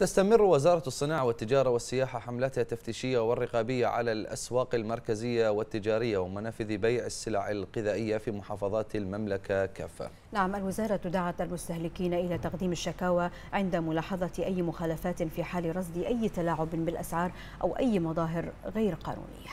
تستمر وزارة الصناعة والتجارة والسياحة حملتها التفتيشية والرقابية على الأسواق المركزية والتجارية ومنافذ بيع السلع الغذائية في محافظات المملكة كافة نعم الوزارة دعت المستهلكين إلى تقديم الشكاوى عند ملاحظة أي مخالفات في حال رصد أي تلاعب بالأسعار أو أي مظاهر غير قانونية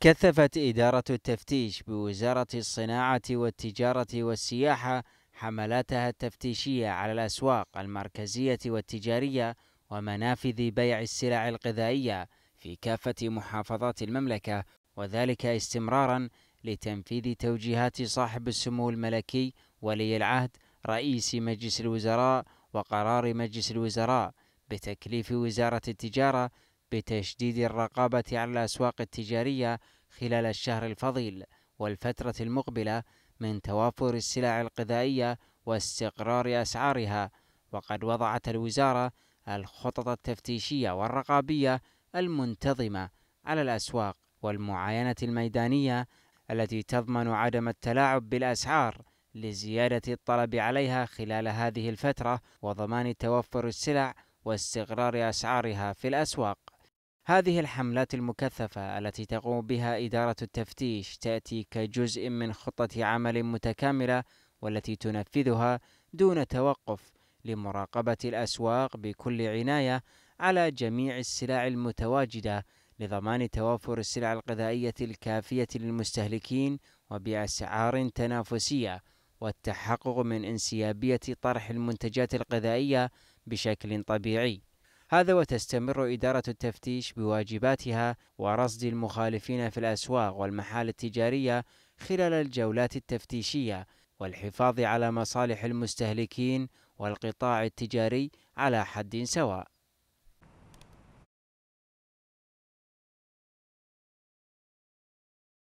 كثفت إدارة التفتيش بوزارة الصناعة والتجارة والسياحة حملاتها التفتيشية على الأسواق المركزية والتجارية ومنافذ بيع السلع الغذائية في كافة محافظات المملكة وذلك استمرارا لتنفيذ توجيهات صاحب السمو الملكي ولي العهد رئيس مجلس الوزراء وقرار مجلس الوزراء بتكليف وزارة التجارة بتشديد الرقابة على الأسواق التجارية خلال الشهر الفضيل والفترة المقبلة من توافر السلع الغذائية واستقرار أسعارها وقد وضعت الوزارة الخطط التفتيشية والرقابية المنتظمة على الأسواق والمعاينة الميدانية التي تضمن عدم التلاعب بالأسعار لزيادة الطلب عليها خلال هذه الفترة وضمان توفر السلع واستقرار أسعارها في الأسواق هذه الحملات المكثفة التي تقوم بها إدارة التفتيش تأتي كجزء من خطة عمل متكاملة والتي تنفذها دون توقف لمراقبة الأسواق بكل عناية على جميع السلع المتواجدة لضمان توافر السلع الغذائية الكافية للمستهلكين وبأسعار تنافسية والتحقق من انسيابية طرح المنتجات الغذائية بشكل طبيعي هذا وتستمر إدارة التفتيش بواجباتها ورصد المخالفين في الأسواق والمحال التجارية خلال الجولات التفتيشية والحفاظ على مصالح المستهلكين والقطاع التجاري على حد سواء